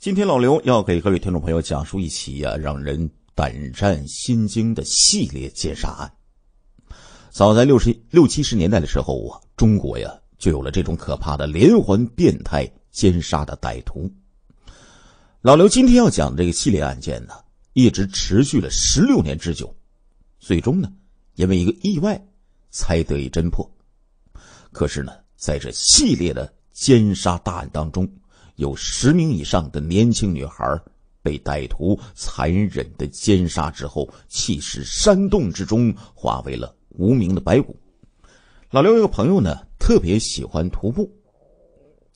今天老刘要给各位听众朋友讲述一起呀让人胆战心惊的系列奸杀案。早在六十六七十年代的时候啊，中国呀就有了这种可怕的连环变态奸杀的歹徒。老刘今天要讲这个系列案件呢，一直持续了十六年之久，最终呢因为一个意外才得以侦破。可是呢，在这系列的奸杀大案当中。有十名以上的年轻女孩被歹徒残忍的奸杀之后，气势山洞之中化为了无名的白骨。老刘有个朋友呢，特别喜欢徒步，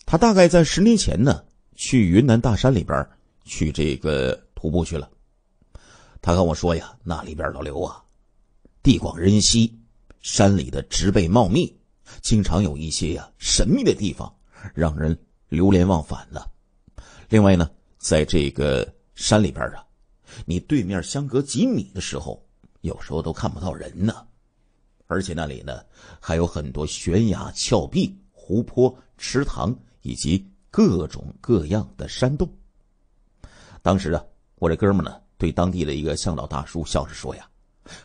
他大概在十年前呢，去云南大山里边去这个徒步去了。他跟我说呀，那里边老刘啊，地广人稀，山里的植被茂密，经常有一些呀神秘的地方，让人。流连忘返了。另外呢，在这个山里边啊，你对面相隔几米的时候，有时候都看不到人呢。而且那里呢，还有很多悬崖、峭壁、湖泊、池塘以及各种各样的山洞。当时啊，我这哥们呢，对当地的一个向导大叔笑着说：“呀，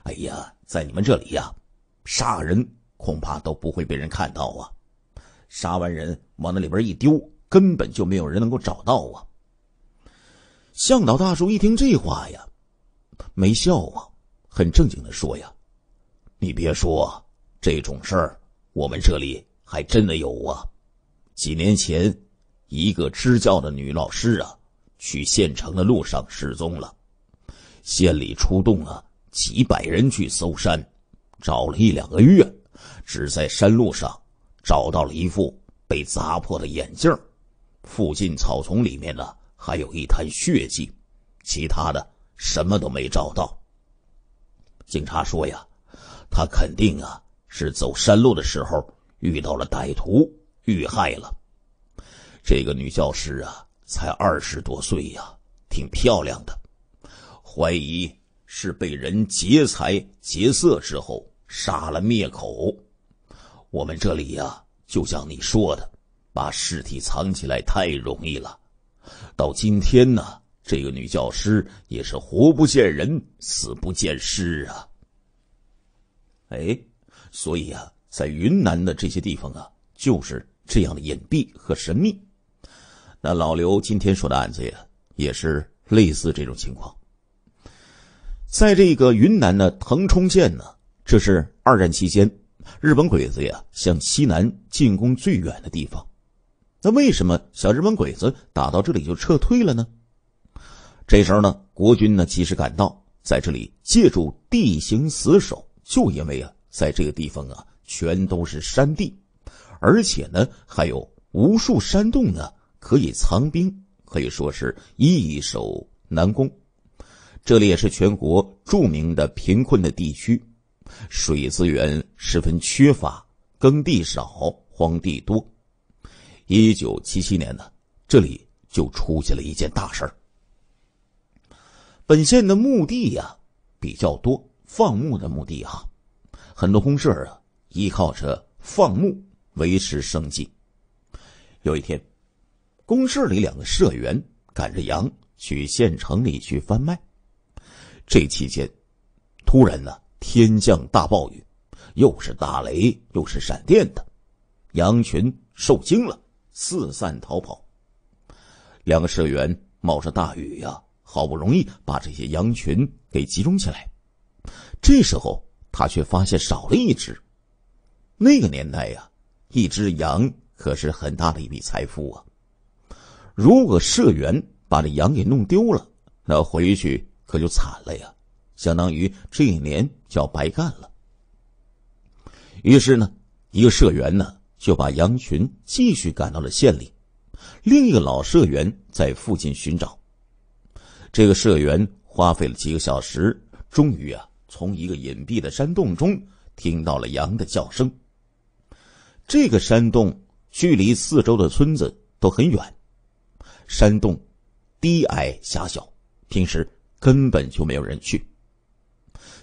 哎呀，在你们这里呀，杀人恐怕都不会被人看到啊。杀完人往那里边一丢。”根本就没有人能够找到啊！向导大叔一听这话呀，没笑啊，很正经的说呀：“你别说这种事儿，我们这里还真的有啊！几年前，一个支教的女老师啊，去县城的路上失踪了，县里出动了几百人去搜山，找了一两个月，只在山路上找到了一副被砸破的眼镜附近草丛里面呢，还有一滩血迹，其他的什么都没找到。警察说呀，他肯定啊是走山路的时候遇到了歹徒遇害了。这个女教师啊，才二十多岁呀，挺漂亮的，怀疑是被人劫财劫色之后杀了灭口。我们这里呀，就像你说的。把尸体藏起来太容易了，到今天呢，这个女教师也是活不见人，死不见尸啊。哎，所以啊，在云南的这些地方啊，就是这样的隐蔽和神秘。那老刘今天说的案子呀，也是类似这种情况。在这个云南的腾冲县呢，这是二战期间日本鬼子呀向西南进攻最远的地方。那为什么小日本鬼子打到这里就撤退了呢？这时候呢，国军呢及时赶到，在这里借助地形死守。就因为啊，在这个地方啊，全都是山地，而且呢，还有无数山洞呢，可以藏兵，可以说是易守难攻。这里也是全国著名的贫困的地区，水资源十分缺乏，耕地少，荒地多。一九七七年呢，这里就出现了一件大事儿。本县的墓地呀比较多，放牧的墓地啊，很多公社啊依靠着放牧维持生计。有一天，公社里两个社员赶着羊去县城里去贩卖，这期间，突然呢天降大暴雨，又是打雷又是闪电的，羊群受惊了。四散逃跑。两个社员冒着大雨呀，好不容易把这些羊群给集中起来。这时候他却发现少了一只。那个年代呀，一只羊可是很大的一笔财富啊。如果社员把这羊给弄丢了，那回去可就惨了呀，相当于这一年就要白干了。于是呢，一个社员呢。就把羊群继续赶到了县里。另一个老社员在附近寻找。这个社员花费了几个小时，终于啊，从一个隐蔽的山洞中听到了羊的叫声。这个山洞距离四周的村子都很远，山洞低矮狭小，平时根本就没有人去。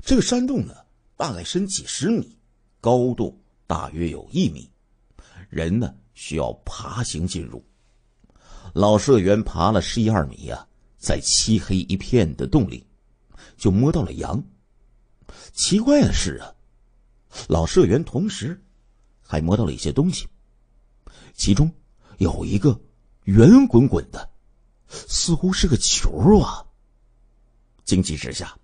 这个山洞呢，大概深几十米，高度大约有一米。人呢？需要爬行进入。老社员爬了十一二米啊，在漆黑一片的洞里，就摸到了羊。奇怪的是啊，老社员同时还摸到了一些东西，其中有一个圆滚滚的，似乎是个球啊。惊奇之下，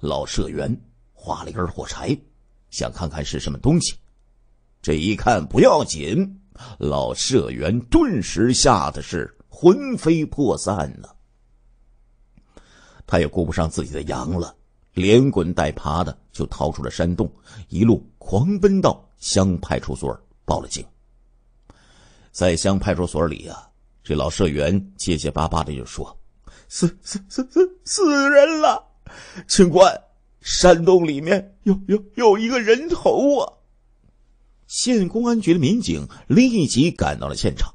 老社员划了一根火柴，想看看是什么东西。这一看不要紧，老社员顿时吓得是魂飞魄散了。他也顾不上自己的羊了，连滚带爬的就逃出了山洞，一路狂奔到乡派出所报了警。在乡派出所里呀，这老社员结结巴巴的就说：“死死死死死人了，警官，山洞里面有有有一个人头啊！”县公安局的民警立即赶到了现场。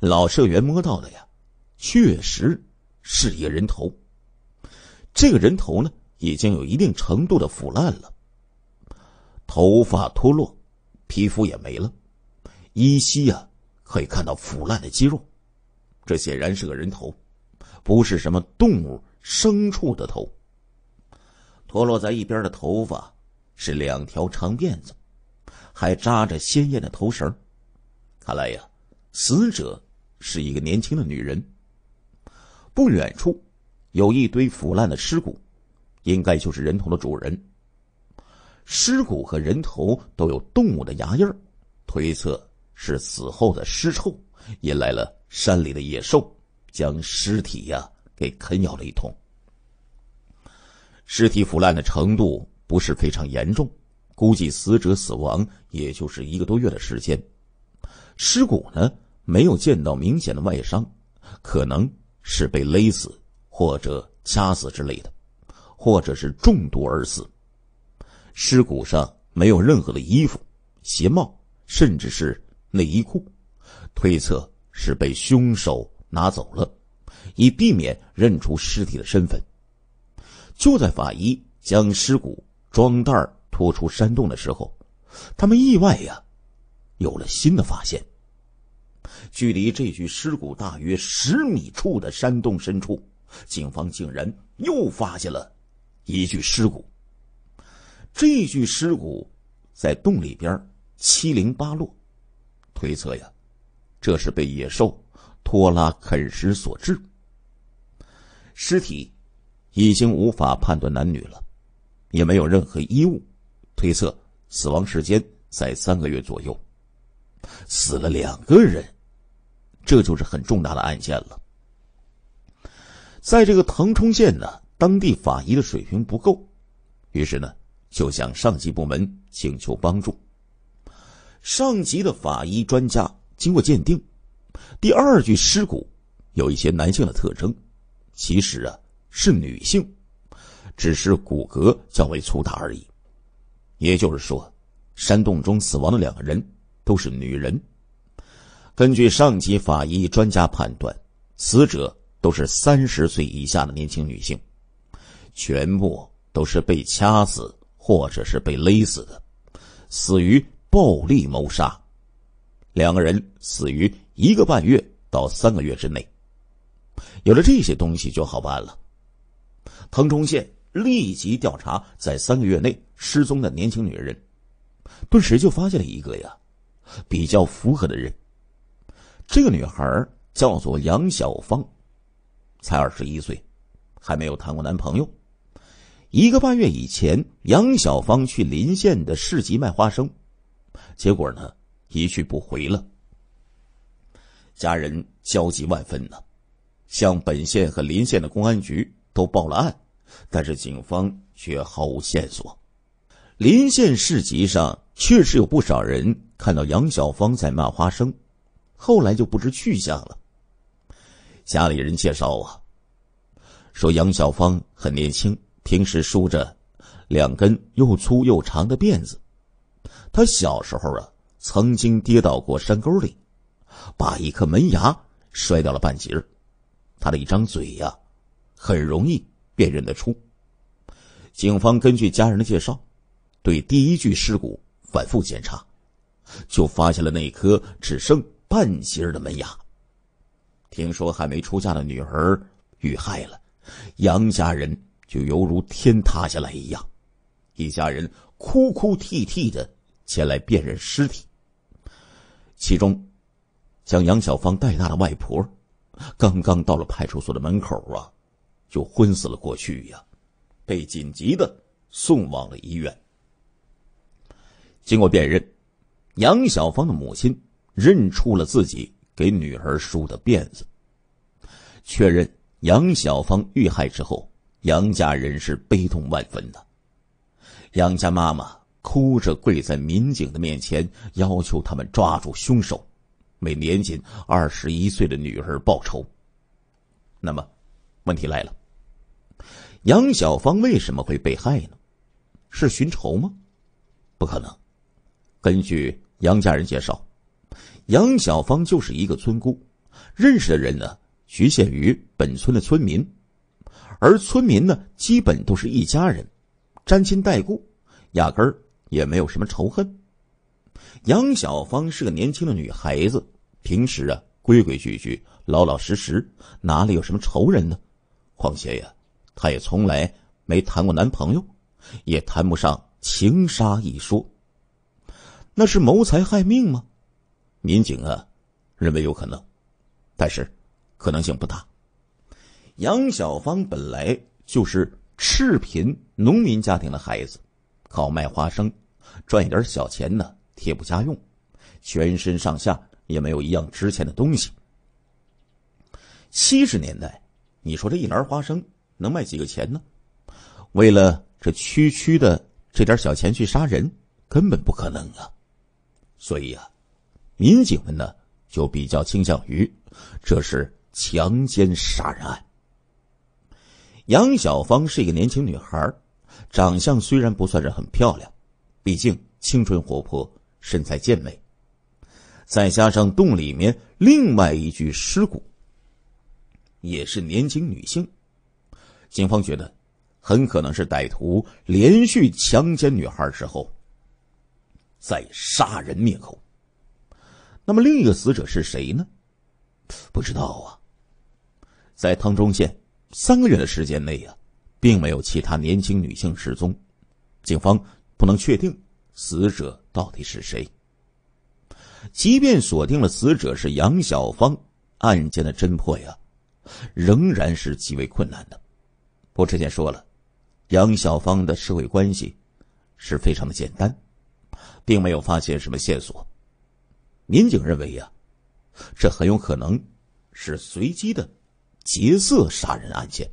老社员摸到的呀，确实是一个人头。这个人头呢，已经有一定程度的腐烂了，头发脱落，皮肤也没了，依稀啊可以看到腐烂的肌肉。这显然是个人头，不是什么动物、牲畜的头。脱落在一边的头发是两条长辫子。还扎着鲜艳的头绳，看来呀，死者是一个年轻的女人。不远处有一堆腐烂的尸骨，应该就是人头的主人。尸骨和人头都有动物的牙印儿，推测是死后的尸臭引来了山里的野兽，将尸体呀给啃咬了一通。尸体腐烂的程度不是非常严重。估计死者死亡也就是一个多月的时间，尸骨呢没有见到明显的外伤，可能是被勒死或者掐死之类的，或者是中毒而死。尸骨上没有任何的衣服、鞋帽，甚至是内衣裤，推测是被凶手拿走了，以避免认出尸体的身份。就在法医将尸骨装袋拖出山洞的时候，他们意外呀，有了新的发现。距离这具尸骨大约十米处的山洞深处，警方竟然又发现了，一具尸骨。这具尸骨在洞里边七零八落，推测呀，这是被野兽拖拉啃食所致。尸体已经无法判断男女了，也没有任何衣物。推测死亡时间在三个月左右，死了两个人，这就是很重大的案件了。在这个腾冲县呢，当地法医的水平不够，于是呢就向上级部门请求帮助。上级的法医专家经过鉴定，第二具尸骨有一些男性的特征，其实啊是女性，只是骨骼较为粗大而已。也就是说，山洞中死亡的两个人都是女人。根据上级法医专家判断，死者都是三十岁以下的年轻女性，全部都是被掐死或者是被勒死的，死于暴力谋杀。两个人死于一个半月到三个月之内。有了这些东西就好办了，腾冲县立即调查，在三个月内失踪的年轻女人，顿时就发现了一个呀，比较符合的人。这个女孩叫做杨小芳，才二十一岁，还没有谈过男朋友。一个半月以前，杨小芳去邻县的市集卖花生，结果呢，一去不回了。家人焦急万分呢，向本县和邻县的公安局都报了案。但是警方却毫无线索。临县市集上确实有不少人看到杨小芳在卖花生，后来就不知去向了。家里人介绍啊，说杨小芳很年轻，平时梳着两根又粗又长的辫子。她小时候啊，曾经跌倒过山沟里，把一颗门牙摔掉了半截她的一张嘴呀，很容易。辨认得出。警方根据家人的介绍，对第一具尸骨反复检查，就发现了那颗只剩半截的门牙。听说还没出嫁的女儿遇害了，杨家人就犹如天塌下来一样，一家人哭哭啼啼的前来辨认尸体。其中，将杨小芳带大的外婆，刚刚到了派出所的门口啊。就昏死了过去呀，被紧急的送往了医院。经过辨认，杨小芳的母亲认出了自己给女儿梳的辫子。确认杨小芳遇害之后，杨家人是悲痛万分的。杨家妈妈哭着跪在民警的面前，要求他们抓住凶手，为年仅二十一岁的女儿报仇。那么，问题来了。杨小芳为什么会被害呢？是寻仇吗？不可能。根据杨家人介绍，杨小芳就是一个村姑，认识的人呢局限于本村的村民，而村民呢基本都是一家人，沾亲带故，压根儿也没有什么仇恨。杨小芳是个年轻的女孩子，平时啊规规矩矩、老老实实，哪里有什么仇人呢？况且呀。她也从来没谈过男朋友，也谈不上情杀一说。那是谋财害命吗？民警啊，认为有可能，但是可能性不大。杨小芳本来就是赤贫农民家庭的孩子，靠卖花生赚一点小钱呢，贴补家用，全身上下也没有一样值钱的东西。七十年代，你说这一篮花生。能卖几个钱呢？为了这区区的这点小钱去杀人，根本不可能啊！所以啊，民警们呢就比较倾向于这是强奸杀人案。杨小芳是一个年轻女孩，长相虽然不算是很漂亮，毕竟青春活泼，身材健美，再加上洞里面另外一具尸骨也是年轻女性。警方觉得，很可能是歹徒连续强奸女孩之后，在杀人灭口。那么另一个死者是谁呢？不知道啊。在汤中县三个月的时间内啊，并没有其他年轻女性失踪，警方不能确定死者到底是谁。即便锁定了死者是杨小芳，案件的侦破呀，仍然是极为困难的。我之前说了，杨小芳的社会关系是非常的简单，并没有发现什么线索。民警认为呀，这很有可能是随机的劫色杀人案件。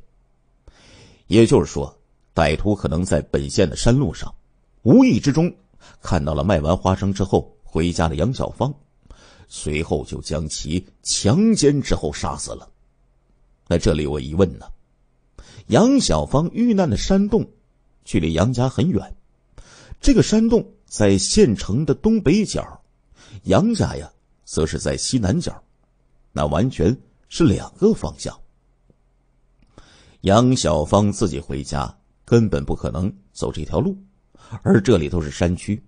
也就是说，歹徒可能在本县的山路上，无意之中看到了卖完花生之后回家的杨小芳，随后就将其强奸之后杀死了。那这里我疑问呢？杨小芳遇难的山洞，距离杨家很远。这个山洞在县城的东北角，杨家呀则是在西南角，那完全是两个方向。杨小芳自己回家根本不可能走这条路，而这里都是山区，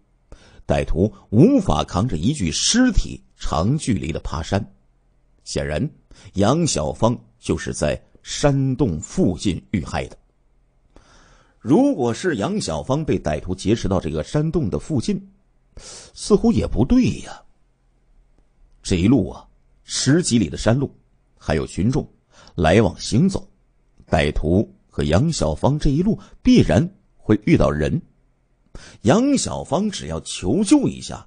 歹徒无法扛着一具尸体长距离的爬山。显然，杨小芳就是在。山洞附近遇害的，如果是杨小芳被歹徒劫持到这个山洞的附近，似乎也不对呀。这一路啊，十几里的山路，还有群众来往行走，歹徒和杨小芳这一路必然会遇到人。杨小芳只要求救一下，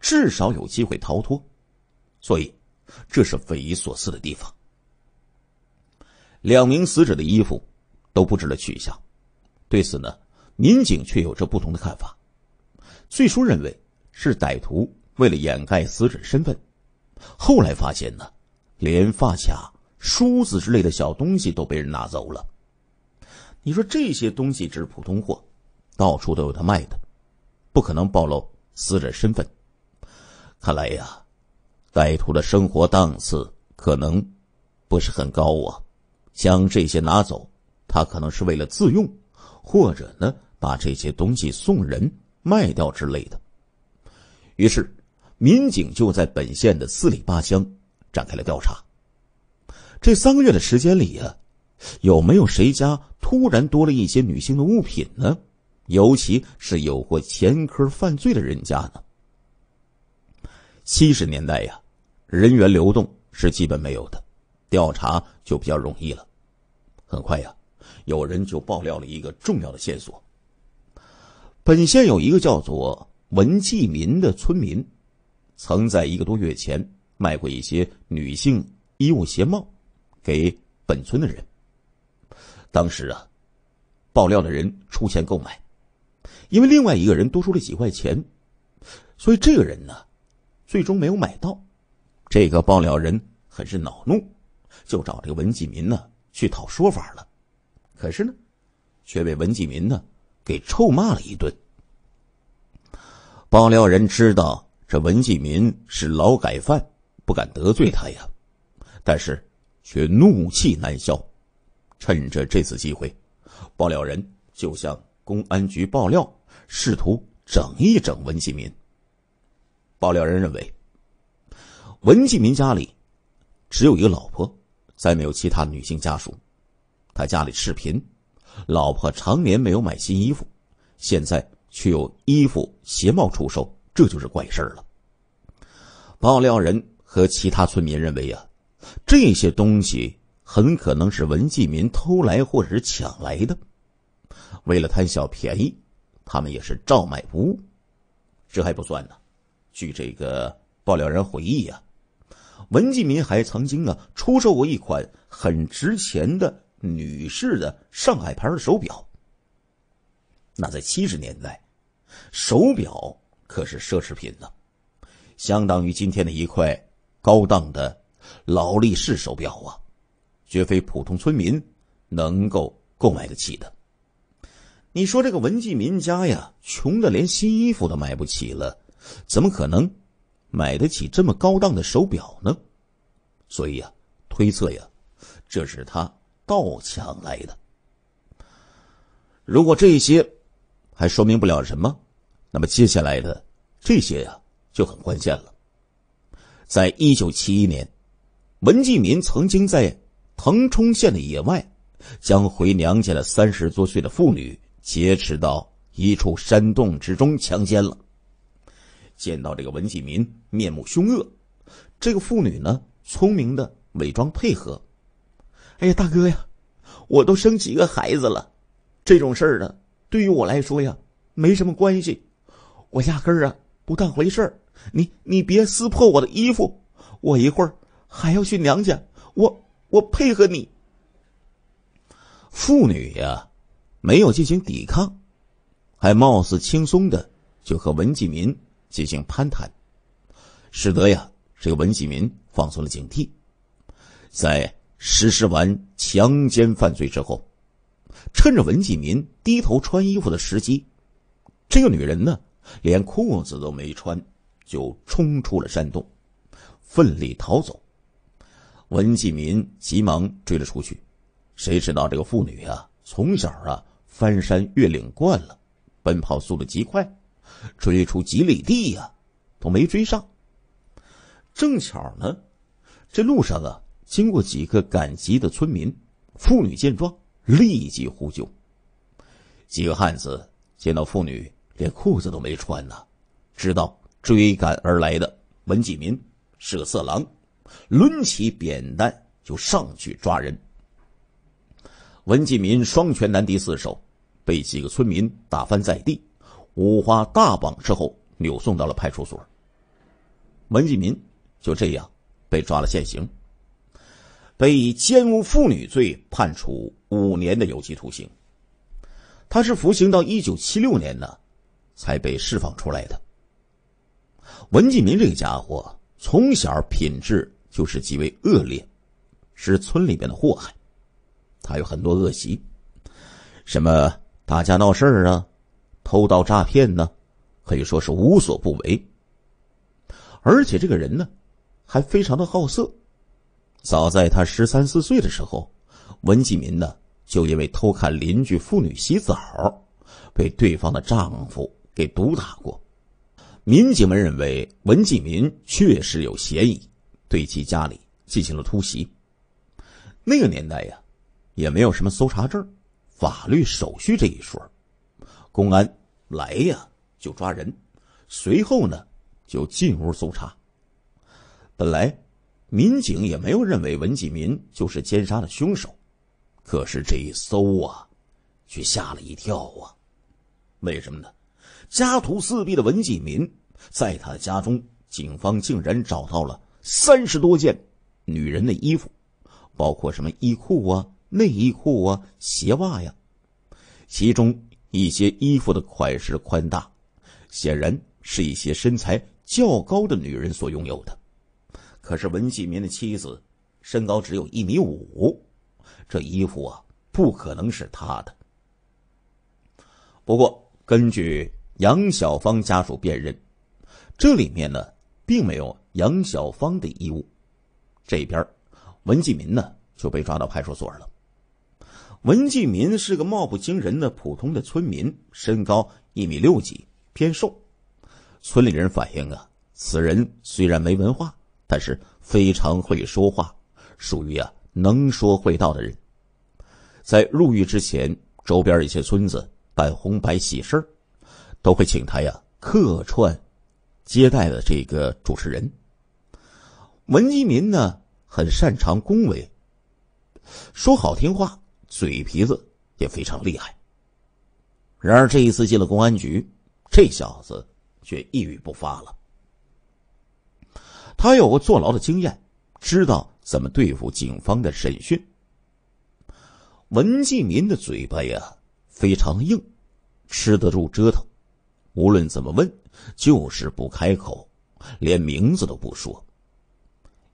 至少有机会逃脱。所以，这是匪夷所思的地方。两名死者的衣服都不知了去向，对此呢，民警却有着不同的看法。最初认为是歹徒为了掩盖死者身份，后来发现呢，连发卡、梳子之类的小东西都被人拿走了。你说这些东西只是普通货，到处都有他卖的，不可能暴露死者身份。看来呀，歹徒的生活档次可能不是很高啊。将这些拿走，他可能是为了自用，或者呢把这些东西送人、卖掉之类的。于是，民警就在本县的四里八乡展开了调查。这三个月的时间里啊，有没有谁家突然多了一些女性的物品呢？尤其是有过前科犯罪的人家呢？七十年代呀，人员流动是基本没有的，调查就比较容易了。很快呀，有人就爆料了一个重要的线索。本县有一个叫做文继民的村民，曾在一个多月前卖过一些女性衣物鞋帽，给本村的人。当时啊，爆料的人出钱购买，因为另外一个人多出了几块钱，所以这个人呢，最终没有买到。这个爆料人很是恼怒，就找这个文继民呢。去讨说法了，可是呢，却被文继民呢给臭骂了一顿。爆料人知道这文继民是劳改犯，不敢得罪他呀，但是却怒气难消。趁着这次机会，爆料人就向公安局爆料，试图整一整文继民。爆料人认为，文继民家里只有一个老婆。再没有其他女性家属，他家里赤贫，老婆常年没有买新衣服，现在却有衣服鞋帽出售，这就是怪事儿了。爆料人和其他村民认为啊，这些东西很可能是文继民偷来或者是抢来的，为了贪小便宜，他们也是照买不误。这还不算呢，据这个爆料人回忆啊。文继民还曾经啊出售过一款很值钱的女士的上海牌的手表。那在七十年代，手表可是奢侈品呢，相当于今天的一块高档的劳力士手表啊，绝非普通村民能够购买得起的。你说这个文继民家呀，穷的连新衣服都买不起了，怎么可能？买得起这么高档的手表呢，所以啊，推测呀，这是他盗抢来的。如果这些还说明不了什么，那么接下来的这些呀就很关键了。在一九七一年，文纪民曾经在腾冲县的野外，将回娘家的三十多岁的妇女劫持到一处山洞之中强奸了。见到这个文继民面目凶恶，这个妇女呢聪明的伪装配合。哎呀，大哥呀，我都生几个孩子了，这种事儿呢对于我来说呀没什么关系，我压根儿啊不当回事儿。你你别撕破我的衣服，我一会儿还要去娘家，我我配合你。妇女呀没有进行抵抗，还貌似轻松的就和文继民。进行攀谈，使得呀这个文继民放松了警惕，在实施完强奸犯罪之后，趁着文继民低头穿衣服的时机，这个女人呢连裤子都没穿，就冲出了山洞，奋力逃走。文继民急忙追了出去，谁知道这个妇女啊从小啊翻山越岭惯了，奔跑速度极快。追出几里地呀，都没追上。正巧呢，这路上啊，经过几个赶集的村民。妇女见状，立即呼救。几个汉子见到妇女连裤子都没穿呢，知道追赶而来的文继民是个色狼，抡起扁担就上去抓人。文继民双拳难敌四手，被几个村民打翻在地。五花大绑之后，扭送到了派出所。文继民就这样被抓了现行，被以奸污妇女罪判处五年的有期徒刑。他是服刑到一九七六年呢，才被释放出来的。文继民这个家伙从小品质就是极为恶劣，是村里边的祸害。他有很多恶习，什么打架闹事儿啊。偷盗诈骗呢，可以说是无所不为。而且这个人呢，还非常的好色。早在他十三四岁的时候，文继民呢就因为偷看邻居妇女洗澡，被对方的丈夫给毒打过。民警们认为文继民确实有嫌疑，对其家里进行了突袭。那个年代呀，也没有什么搜查证、法律手续这一说，公安。来呀，就抓人。随后呢，就进屋搜查。本来民警也没有认为文继民就是奸杀的凶手，可是这一搜啊，却吓了一跳啊。为什么呢？家徒四壁的文继民，在他的家中，警方竟然找到了三十多件女人的衣服，包括什么衣裤啊、内衣裤啊、鞋袜呀，其中。一些衣服的款式宽大，显然是一些身材较高的女人所拥有的。可是文继民的妻子身高只有一米五，这衣服啊不可能是他的。不过根据杨小芳家属辨认，这里面呢并没有杨小芳的衣物。这边，文继民呢就被抓到派出所了。文继民是个貌不惊人的普通的村民，身高一米六几，偏瘦。村里人反映啊，此人虽然没文化，但是非常会说话，属于啊能说会道的人。在入狱之前，周边一些村子办红白喜事都会请他呀客串，接待的这个主持人。文继民呢很擅长恭维，说好听话。嘴皮子也非常厉害。然而这一次进了公安局，这小子却一语不发了。他有过坐牢的经验，知道怎么对付警方的审讯。文继民的嘴巴呀非常硬，吃得住折腾，无论怎么问，就是不开口，连名字都不说。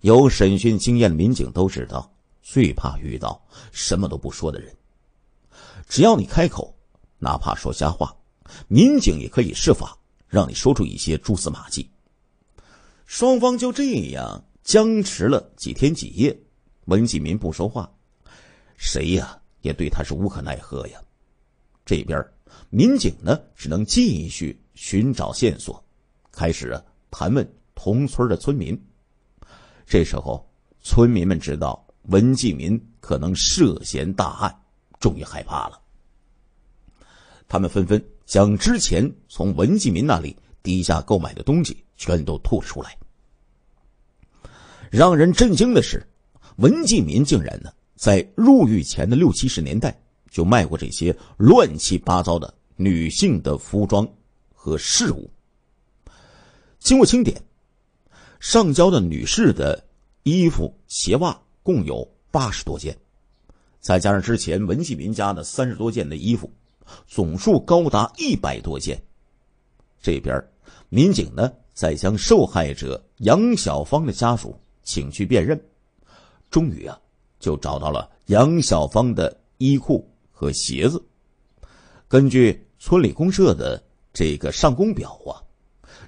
有审讯经验的民警都知道。最怕遇到什么都不说的人。只要你开口，哪怕说瞎话，民警也可以设法让你说出一些蛛丝马迹。双方就这样僵持了几天几夜，文启民不说话，谁呀也对他是无可奈何呀。这边民警呢，只能继续寻找线索，开始盘问同村的村民。这时候村民们知道。文继民可能涉嫌大案，终于害怕了。他们纷纷将之前从文继民那里低价购买的东西全都吐了出来。让人震惊的是，文继民竟然呢在入狱前的六七十年代就卖过这些乱七八糟的女性的服装和饰物。经过清点，上交的女士的衣服、鞋袜。共有八十多件，再加上之前文继民家的三十多件的衣服，总数高达一百多件。这边民警呢，再将受害者杨小芳的家属请去辨认，终于啊，就找到了杨小芳的衣裤和鞋子。根据村里公社的这个上工表啊，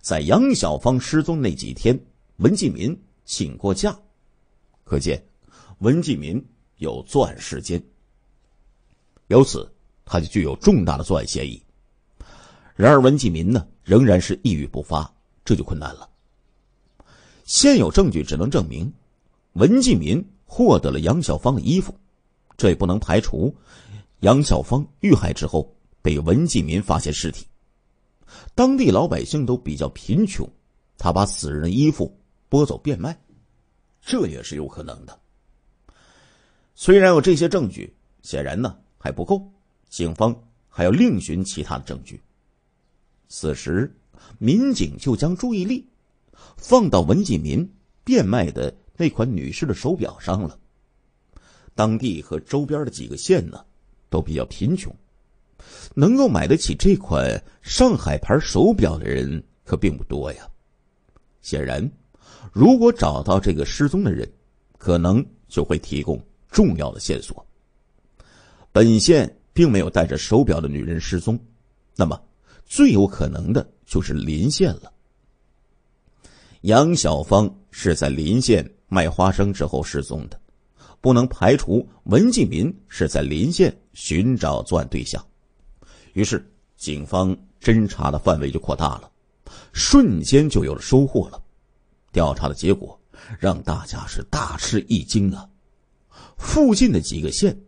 在杨小芳失踪那几天，文继民请过假，可见。文继民有作案时间，由此他就具有重大的作案嫌疑。然而，文继民呢，仍然是一语不发，这就困难了。现有证据只能证明，文继民获得了杨小芳的衣服，这也不能排除杨小芳遇害之后被文继民发现尸体。当地老百姓都比较贫穷，他把死人的衣服拨走变卖，这也是有可能的。虽然有这些证据，显然呢还不够，警方还要另寻其他的证据。此时，民警就将注意力放到文继民变卖的那款女士的手表上了。当地和周边的几个县呢，都比较贫穷，能够买得起这款上海牌手表的人可并不多呀。显然，如果找到这个失踪的人，可能就会提供。重要的线索，本县并没有戴着手表的女人失踪，那么最有可能的就是林县了。杨小芳是在林县卖花生之后失踪的，不能排除文继民是在林县寻找作案对象。于是，警方侦查的范围就扩大了，瞬间就有了收获了。调查的结果让大家是大吃一惊啊！附近的几个县，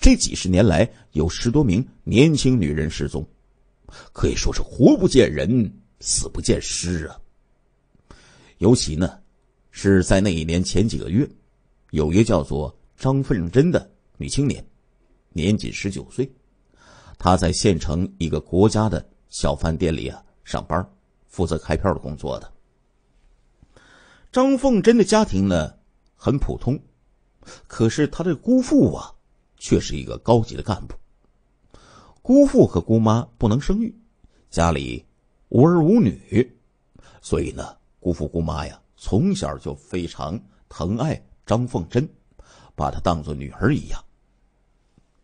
这几十年来有十多名年轻女人失踪，可以说是活不见人，死不见尸啊。尤其呢，是在那一年前几个月，有一个叫做张凤珍的女青年，年仅十九岁，她在县城一个国家的小饭店里啊上班，负责开票的工作的。张凤珍的家庭呢，很普通。可是他的姑父啊，却是一个高级的干部。姑父和姑妈不能生育，家里无儿无女，所以呢，姑父姑妈呀从小就非常疼爱张凤珍，把她当做女儿一样。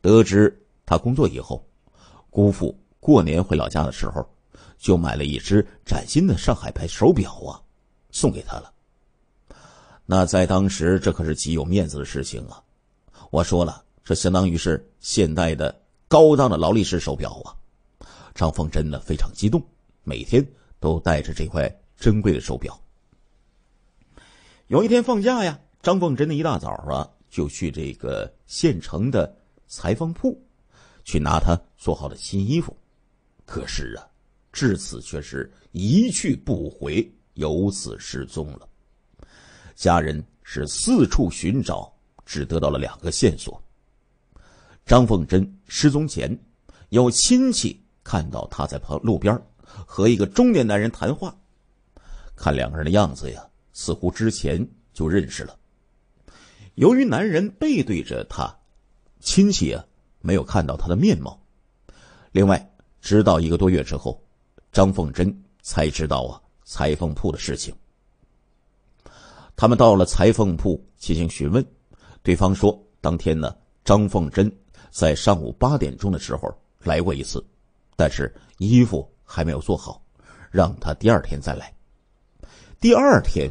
得知她工作以后，姑父过年回老家的时候，就买了一只崭新的上海牌手表啊，送给她了。那在当时，这可是极有面子的事情啊！我说了，这相当于是现代的高档的劳力士手表啊。张凤珍呢非常激动，每天都戴着这块珍贵的手表。有一天放假呀，张凤珍的一大早啊就去这个县城的裁缝铺去拿他做好的新衣服，可是啊，至此却是一去不回，由此失踪了。家人是四处寻找，只得到了两个线索。张凤珍失踪前，有亲戚看到她在旁路边和一个中年男人谈话，看两个人的样子呀，似乎之前就认识了。由于男人背对着他，亲戚啊没有看到他的面貌。另外，直到一个多月之后，张凤珍才知道啊裁缝铺的事情。他们到了裁缝铺进行询问，对方说：“当天呢，张凤珍在上午八点钟的时候来过一次，但是衣服还没有做好，让他第二天再来。”第二天，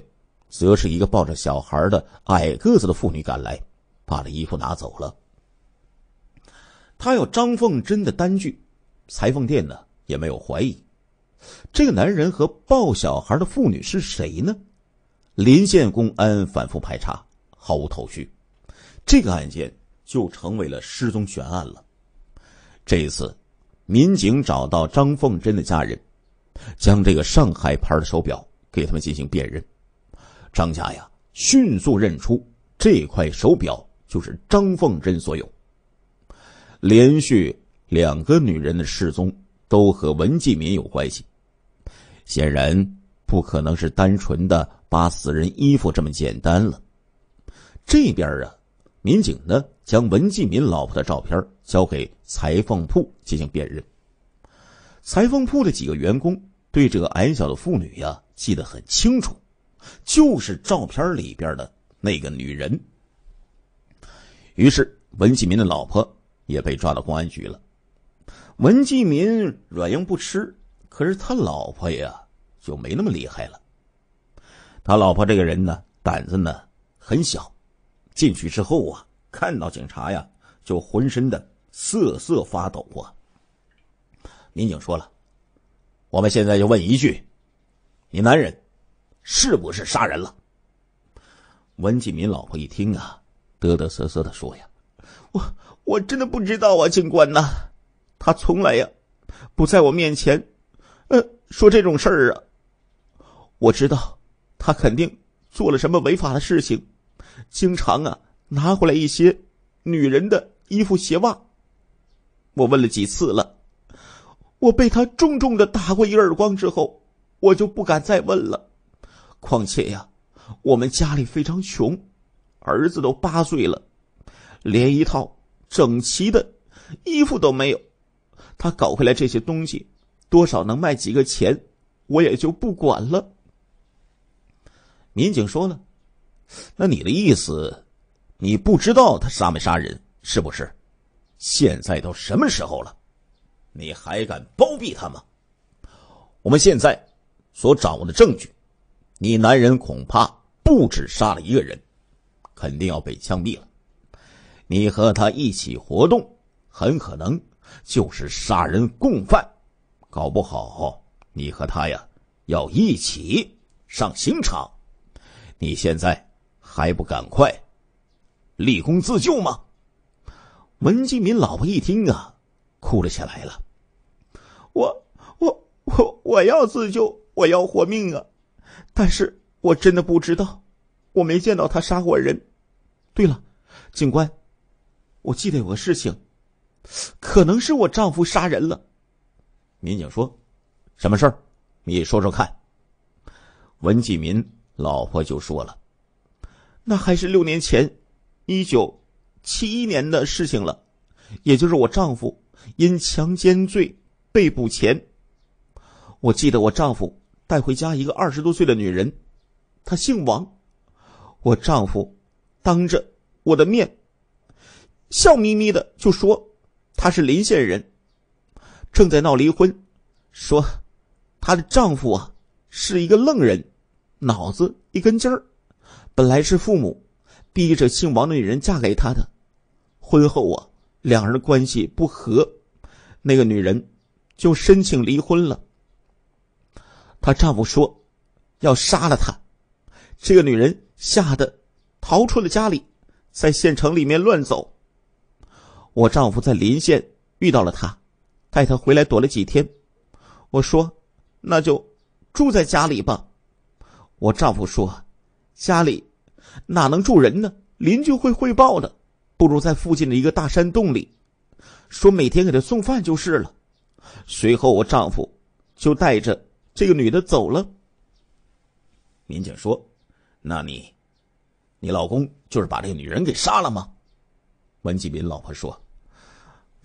则是一个抱着小孩的矮个子的妇女赶来，把这衣服拿走了。他有张凤珍的单据，裁缝店呢也没有怀疑。这个男人和抱小孩的妇女是谁呢？临县公安反复排查，毫无头绪，这个案件就成为了失踪悬案了。这一次，民警找到张凤珍的家人，将这个上海牌的手表给他们进行辨认。张家呀，迅速认出这块手表就是张凤珍所有。连续两个女人的失踪都和文继民有关系，显然。不可能是单纯的扒死人衣服这么简单了。这边啊，民警呢将文继民老婆的照片交给裁缝铺进行辨认。裁缝铺的几个员工对这个矮小的妇女呀记得很清楚，就是照片里边的那个女人。于是文继民的老婆也被抓到公安局了。文继民软硬不吃，可是他老婆呀。就没那么厉害了。他老婆这个人呢，胆子呢很小，进去之后啊，看到警察呀，就浑身的瑟瑟发抖啊。民警说了，我们现在就问一句：你男人是不是杀人了？文继民老婆一听啊，得得瑟瑟的说呀：“我我真的不知道啊，警官呐，他从来呀不在我面前，呃，说这种事儿啊。”我知道，他肯定做了什么违法的事情。经常啊，拿回来一些女人的衣服、鞋袜。我问了几次了，我被他重重的打过一耳光之后，我就不敢再问了。况且呀，我们家里非常穷，儿子都八岁了，连一套整齐的衣服都没有。他搞回来这些东西，多少能卖几个钱，我也就不管了。民警说呢：“那你的意思，你不知道他杀没杀人，是不是？现在都什么时候了，你还敢包庇他吗？我们现在所掌握的证据，你男人恐怕不止杀了一个人，肯定要被枪毙了。你和他一起活动，很可能就是杀人共犯，搞不好你和他呀要一起上刑场。”你现在还不赶快立功自救吗？文继民老婆一听啊，哭了起来了。我我我我要自救，我要活命啊！但是我真的不知道，我没见到他杀过人。对了，警官，我记得有个事情，可能是我丈夫杀人了。民警说：“什么事儿？你说说看。”文继民。老婆就说了：“那还是六年前，一九七一年的事情了，也就是我丈夫因强奸罪被捕前。我记得我丈夫带回家一个二十多岁的女人，她姓王。我丈夫当着我的面，笑眯眯的就说她是临县人，正在闹离婚，说她的丈夫啊是一个愣人。”脑子一根筋儿，本来是父母逼着姓王的女人嫁给他的，婚后啊，两人关系不和，那个女人就申请离婚了。她丈夫说要杀了她，这个女人吓得逃出了家里，在县城里面乱走。我丈夫在临县遇到了她，带她回来躲了几天。我说，那就住在家里吧。我丈夫说：“家里哪能住人呢？邻居会汇报的，不如在附近的一个大山洞里，说每天给他送饭就是了。”随后，我丈夫就带着这个女的走了。民警说：“那你，你老公就是把这个女人给杀了吗？”文继斌老婆说：“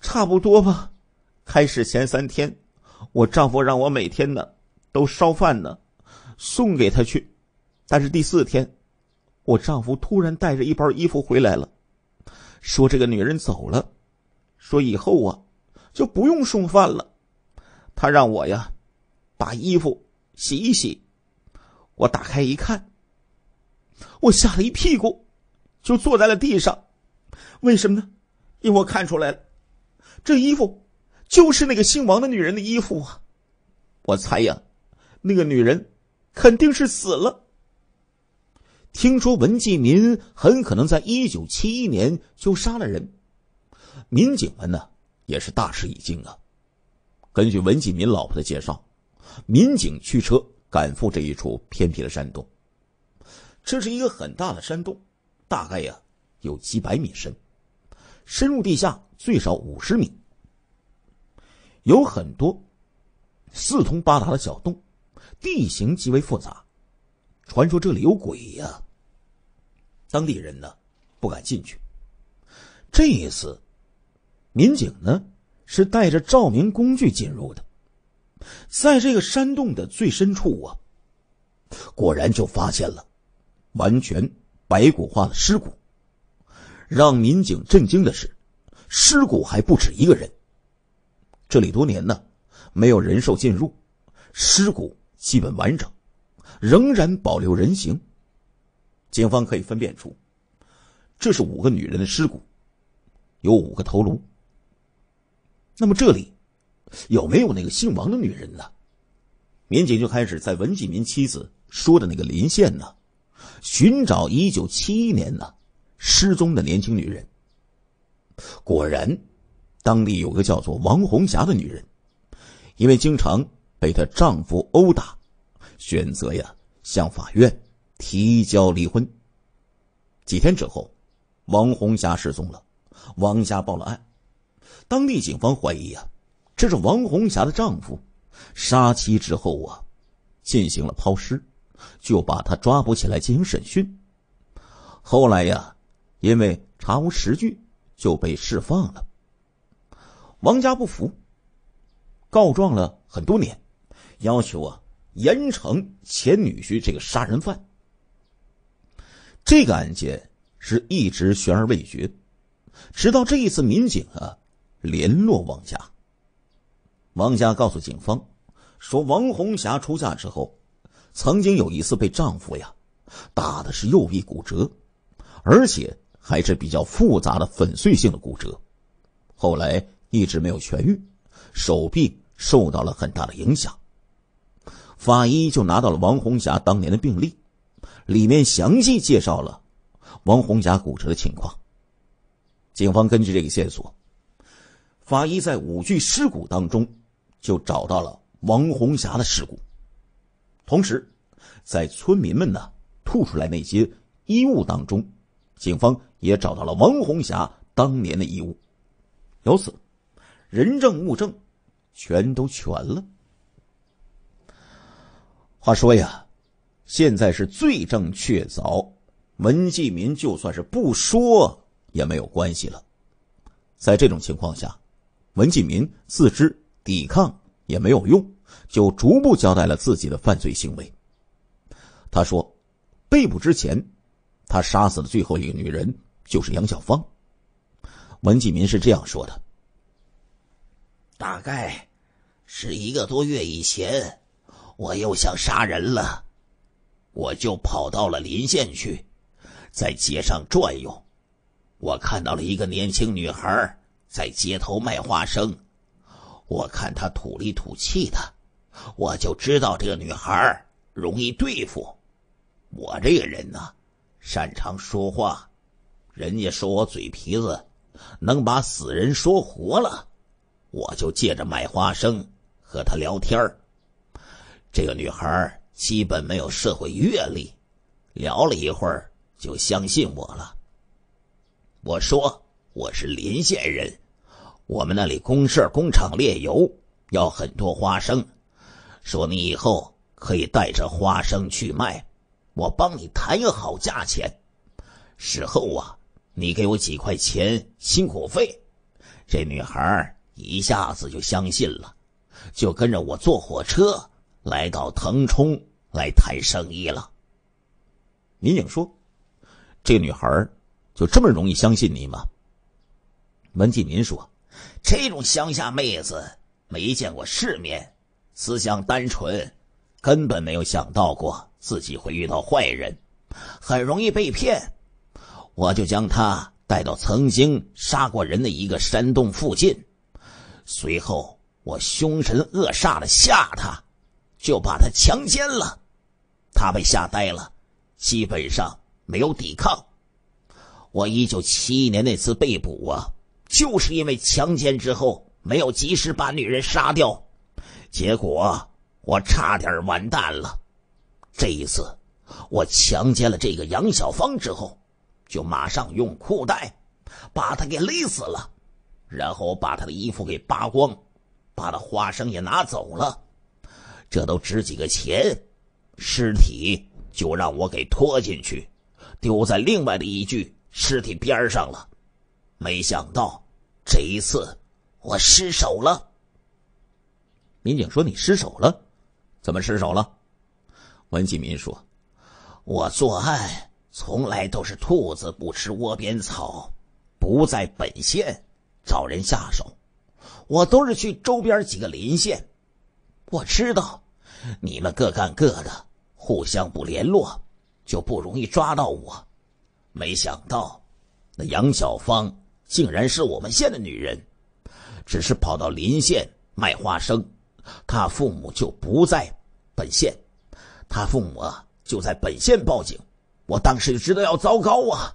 差不多吧。开始前三天，我丈夫让我每天呢都烧饭呢。”送给她去，但是第四天，我丈夫突然带着一包衣服回来了，说这个女人走了，说以后啊，就不用送饭了。他让我呀，把衣服洗一洗。我打开一看，我吓了一屁股，就坐在了地上。为什么呢？因为我看出来了，这衣服就是那个姓王的女人的衣服啊。我猜呀，那个女人。肯定是死了。听说文继民很可能在一九七一年就杀了人，民警们呢也是大吃一惊啊。根据文继民老婆的介绍，民警驱车赶赴这一处偏僻的山洞。这是一个很大的山洞，大概呀有几百米深，深入地下最少五十米，有很多四通八达的小洞。地形极为复杂，传说这里有鬼呀。当地人呢不敢进去。这一次，民警呢是带着照明工具进入的，在这个山洞的最深处啊，果然就发现了完全白骨化的尸骨。让民警震惊的是，尸骨还不止一个人。这里多年呢没有人兽进入，尸骨。基本完整，仍然保留人形。警方可以分辨出，这是五个女人的尸骨，有五个头颅。那么这里有没有那个姓王的女人呢？民警就开始在文继民妻子说的那个临县呢，寻找1971年呢失踪的年轻女人。果然，当地有个叫做王红霞的女人，因为经常。被她丈夫殴打，选择呀向法院提交离婚。几天之后，王红霞失踪了，王家报了案。当地警方怀疑呀，这是王红霞的丈夫杀妻之后啊，进行了抛尸，就把她抓捕起来进行审讯。后来呀，因为查无实据，就被释放了。王家不服，告状了很多年。要求啊，严惩前女婿这个杀人犯。这个案件是一直悬而未决，直到这一次，民警啊联络王家。王家告诉警方，说王红霞出嫁之后，曾经有一次被丈夫呀打的是右臂骨折，而且还是比较复杂的粉碎性的骨折，后来一直没有痊愈，手臂受到了很大的影响。法医就拿到了王红霞当年的病历，里面详细介绍了王红霞骨折的情况。警方根据这个线索，法医在五具尸骨当中就找到了王红霞的尸骨，同时，在村民们呢吐出来那些衣物当中，警方也找到了王红霞当年的衣物，由此，人证物证，全都全了。话说呀，现在是罪证确凿，文继民就算是不说也没有关系了。在这种情况下，文继民自知抵抗也没有用，就逐步交代了自己的犯罪行为。他说：“被捕之前，他杀死的最后一个女人就是杨小芳。”文继民是这样说的：“大概是一个多月以前。”我又想杀人了，我就跑到了临县去，在街上转悠。我看到了一个年轻女孩在街头卖花生，我看她土里土气的，我就知道这个女孩容易对付。我这个人呢，擅长说话，人家说我嘴皮子能把死人说活了，我就借着卖花生和她聊天儿。这个女孩基本没有社会阅历，聊了一会儿就相信我了。我说我是临县人，我们那里公社工厂炼油要很多花生，说你以后可以带着花生去卖，我帮你谈个好价钱。事后啊，你给我几块钱辛苦费，这女孩一下子就相信了，就跟着我坐火车。来到腾冲来谈生意了。民警说：“这女孩就这么容易相信你吗？”文继民说：“这种乡下妹子没见过世面，思想单纯，根本没有想到过自己会遇到坏人，很容易被骗。我就将她带到曾经杀过人的一个山洞附近，随后我凶神恶煞的吓她。”就把他强奸了，他被吓呆了，基本上没有抵抗。我一九七一年那次被捕啊，就是因为强奸之后没有及时把女人杀掉，结果我差点完蛋了。这一次，我强奸了这个杨小芳之后，就马上用裤带把她给勒死了，然后把她的衣服给扒光，把她花生也拿走了。这都值几个钱？尸体就让我给拖进去，丢在另外的一具尸体边上了。没想到这一次我失手了。民警说：“你失手了？怎么失手了？”文继民说：“我作案从来都是兔子不吃窝边草，不在本县找人下手，我都是去周边几个邻县。”我知道，你们各干各的，互相不联络，就不容易抓到我。没想到，那杨小芳竟然是我们县的女人，只是跑到邻县卖花生。她父母就不在本县，她父母就在本县报警。我当时就知道要糟糕啊！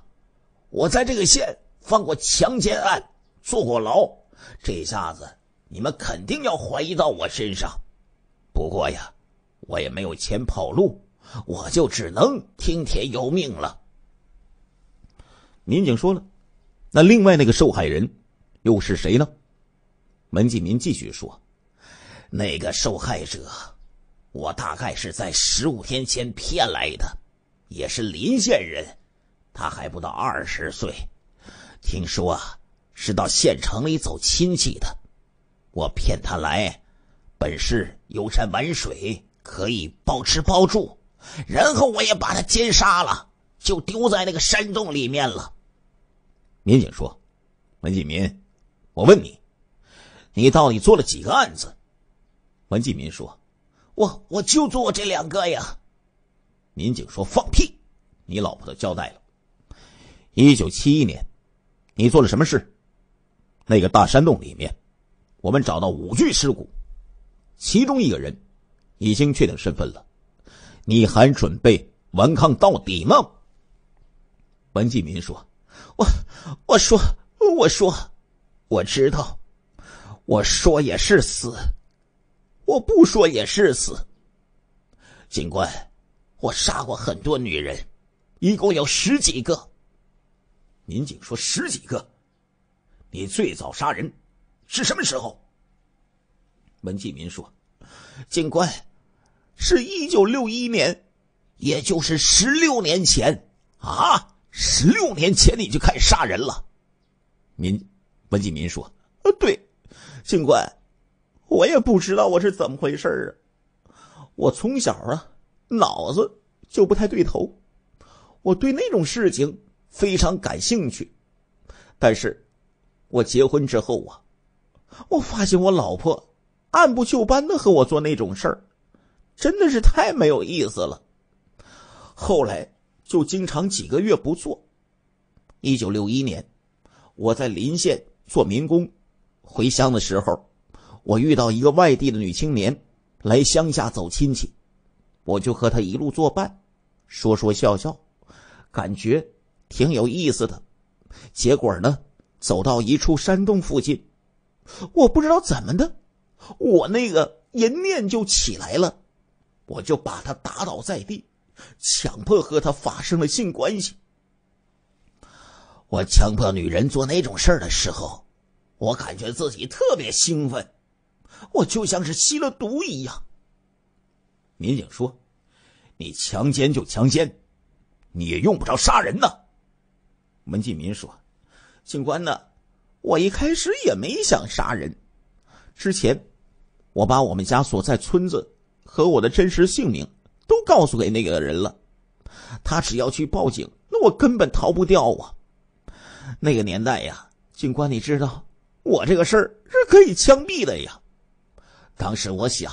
我在这个县犯过强奸案，坐过牢，这下子你们肯定要怀疑到我身上。不过呀，我也没有钱跑路，我就只能听天由命了。民警说了，那另外那个受害人又是谁呢？门继民继续说：“那个受害者，我大概是在十五天前骗来的，也是临县人，他还不到二十岁，听说是到县城里走亲戚的，我骗他来。”本是游山玩水，可以包吃包住，然后我也把他奸杀了，就丢在那个山洞里面了。民警说：“文继民，我问你，你到底做了几个案子？”文继民说：“我我就做这两个呀。”民警说：“放屁！你老婆都交代了，一九七一年，你做了什么事？那个大山洞里面，我们找到五具尸骨。”其中一个人已经确定身份了，你还准备顽抗到底吗？文继民说：“我，我说，我说，我知道，我说也是死，我不说也是死。”警官，我杀过很多女人，一共有十几个。民警说：“十几个，你最早杀人是什么时候？”文继民说：“警官，是一九六一年，也就是十六年前啊，十六年前你就开始杀人了。”民文继民说：“呃，对，警官，我也不知道我是怎么回事啊。我从小啊脑子就不太对头，我对那种事情非常感兴趣，但是，我结婚之后啊，我发现我老婆。”按部就班的和我做那种事儿，真的是太没有意思了。后来就经常几个月不做。一九六一年，我在临县做民工，回乡的时候，我遇到一个外地的女青年来乡下走亲戚，我就和她一路作伴，说说笑笑，感觉挺有意思的。结果呢，走到一处山洞附近，我不知道怎么的。我那个淫念就起来了，我就把他打倒在地，强迫和他发生了性关系。我强迫女人做那种事儿的时候，我感觉自己特别兴奋，我就像是吸了毒一样。民警说：“你强奸就强奸，你也用不着杀人呢。”文继民说：“警官呢，我一开始也没想杀人，之前。”我把我们家所在村子和我的真实姓名都告诉给那个人了，他只要去报警，那我根本逃不掉啊！那个年代呀，警官，你知道，我这个事儿是可以枪毙的呀。当时我想，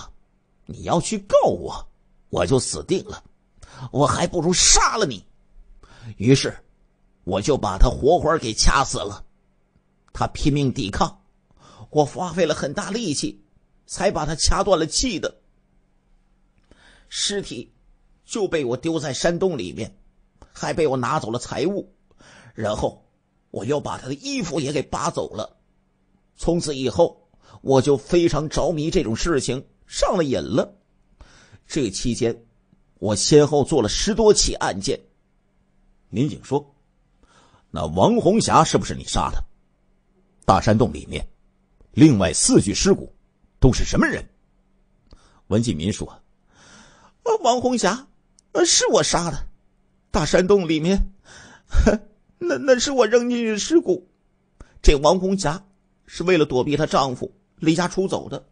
你要去告我，我就死定了，我还不如杀了你。于是，我就把他活活给掐死了。他拼命抵抗，我花费了很大力气。才把他掐断了气的尸体，就被我丢在山洞里面，还被我拿走了财物，然后我又把他的衣服也给扒走了。从此以后，我就非常着迷这种事情，上了瘾了。这期间，我先后做了十多起案件。民警说：“那王红霞是不是你杀的？大山洞里面，另外四具尸骨。”都是什么人？文继民说：“王红霞，是我杀的。大山洞里面，那那是我扔进去尸骨。这王红霞是为了躲避她丈夫离家出走的，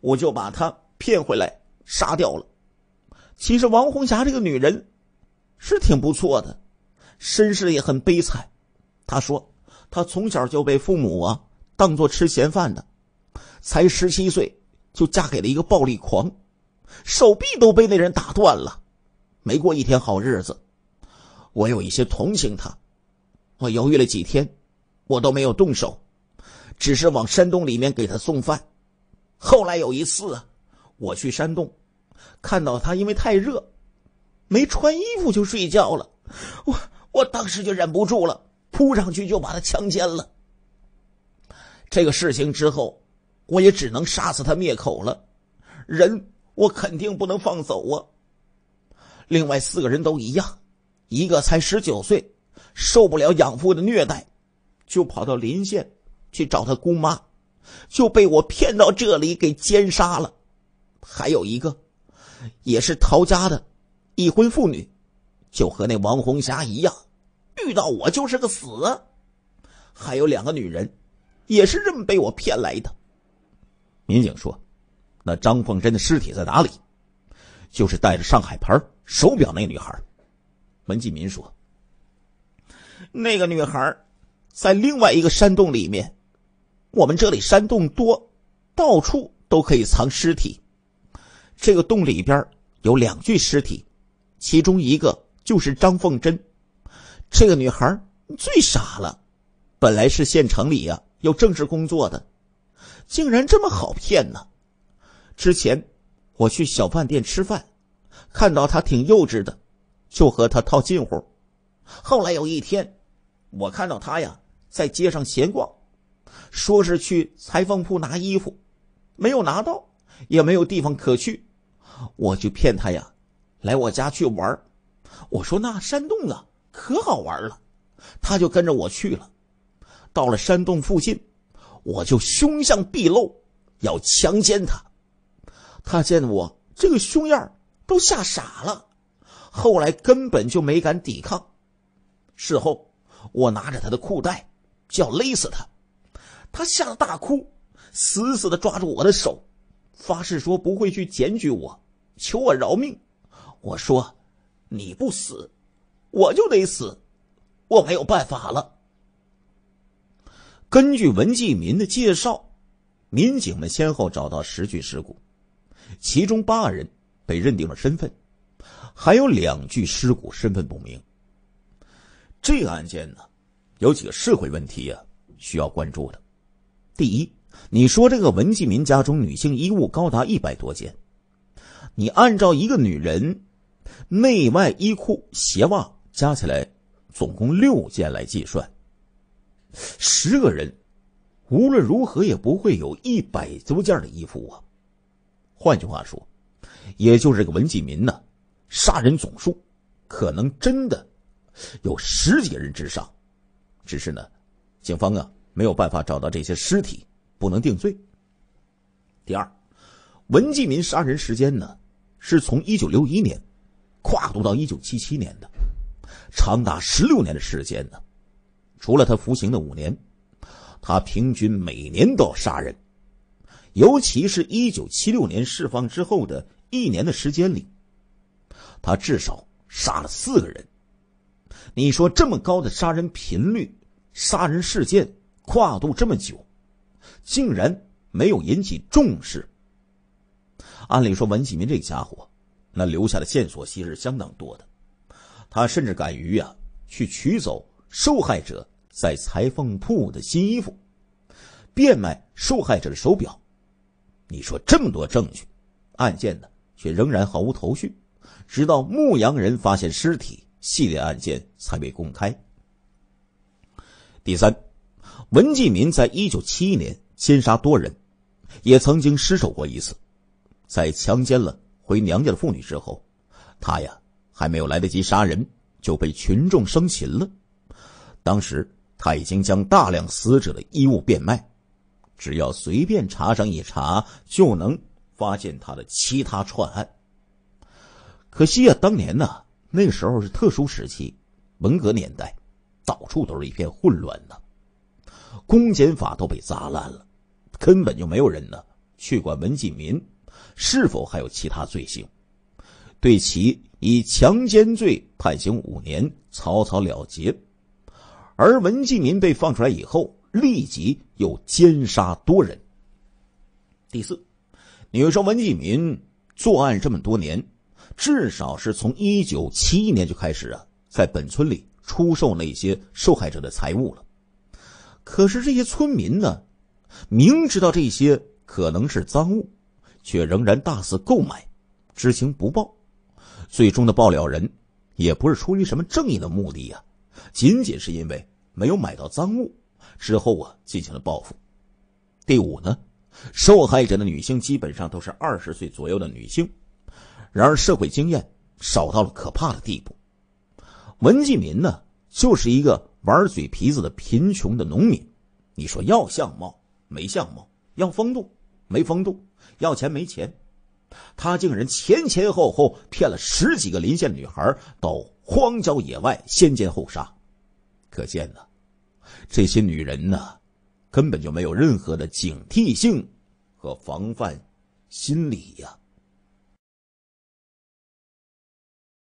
我就把她骗回来杀掉了。其实王红霞这个女人是挺不错的，身世也很悲惨。她说她从小就被父母啊当做吃闲饭的。”才十七岁就嫁给了一个暴力狂，手臂都被那人打断了，没过一天好日子。我有一些同情他，我犹豫了几天，我都没有动手，只是往山洞里面给他送饭。后来有一次，我去山洞，看到他因为太热，没穿衣服就睡觉了，我我当时就忍不住了，扑上去就把他强奸了。这个事情之后。我也只能杀死他灭口了，人我肯定不能放走啊。另外四个人都一样，一个才十九岁，受不了养父的虐待，就跑到临县去找他姑妈，就被我骗到这里给奸杀了。还有一个，也是陶家的已婚妇女，就和那王红霞一样，遇到我就是个死。还有两个女人，也是这么被我骗来的。民警说：“那张凤珍的尸体在哪里？就是带着上海牌手表那女孩。”文继民说：“那个女孩在另外一个山洞里面。我们这里山洞多，到处都可以藏尸体。这个洞里边有两具尸体，其中一个就是张凤珍。这个女孩最傻了，本来是县城里呀，有正式工作的。”竟然这么好骗呢！之前我去小饭店吃饭，看到他挺幼稚的，就和他套近乎。后来有一天，我看到他呀在街上闲逛，说是去裁缝铺拿衣服，没有拿到，也没有地方可去，我就骗他呀来我家去玩。我说那山洞啊可好玩了，他就跟着我去了。到了山洞附近。我就凶相毕露，要强奸她。她见我这个凶样都吓傻了。后来根本就没敢抵抗。事后，我拿着她的裤带，就要勒死她。她吓得大哭，死死的抓住我的手，发誓说不会去检举我，求我饶命。我说：“你不死，我就得死。我没有办法了。”根据文继民的介绍，民警们先后找到十具尸骨，其中八人被认定了身份，还有两具尸骨身份不明。这个案件呢，有几个社会问题啊需要关注的。第一，你说这个文继民家中女性衣物高达一百多件，你按照一个女人内外衣裤鞋袜加起来总共六件来计算。十个人，无论如何也不会有一百多件的衣服啊。换句话说，也就是这个文继民呢，杀人总数可能真的有十几人之上。只是呢，警方啊没有办法找到这些尸体，不能定罪。第二，文继民杀人时间呢，是从一九六一年跨度到一九七七年的，长达十六年的时间呢。除了他服刑的五年，他平均每年都要杀人。尤其是一九七六年释放之后的一年的时间里，他至少杀了四个人。你说这么高的杀人频率，杀人事件跨度这么久，竟然没有引起重视？按理说文启明这家伙，那留下的线索其实是相当多的。他甚至敢于呀去取走受害者。在裁缝铺的新衣服，变卖受害者的手表，你说这么多证据，案件呢却仍然毫无头绪。直到牧羊人发现尸体，系列案件才被公开。第三，文继民在一九七一年奸杀多人，也曾经失手过一次。在强奸了回娘家的妇女之后，他呀还没有来得及杀人，就被群众生擒了。当时。他已经将大量死者的衣物变卖，只要随便查上一查，就能发现他的其他串案。可惜啊，当年呢，那个时候是特殊时期，文革年代，到处都是一片混乱的，公检法都被砸烂了，根本就没有人呢去管文继民是否还有其他罪行，对其以强奸罪判刑五年，草草了结。而文继民被放出来以后，立即又奸杀多人。第四，你说文继民作案这么多年，至少是从一九七一年就开始啊，在本村里出售那些受害者的财物了。可是这些村民呢，明知道这些可能是赃物，却仍然大肆购买，知情不报，最终的爆料人也不是出于什么正义的目的呀。仅仅是因为没有买到赃物，之后啊进行了报复。第五呢，受害者的女性基本上都是二十岁左右的女性，然而社会经验少到了可怕的地步。文继民呢，就是一个玩嘴皮子的贫穷的农民。你说要相貌没相貌，要风度没风度，要钱没钱，他竟然前前后后骗了十几个临县女孩到都。荒郊野外，先奸后杀，可见呢，这些女人呢，根本就没有任何的警惕性和防范心理呀。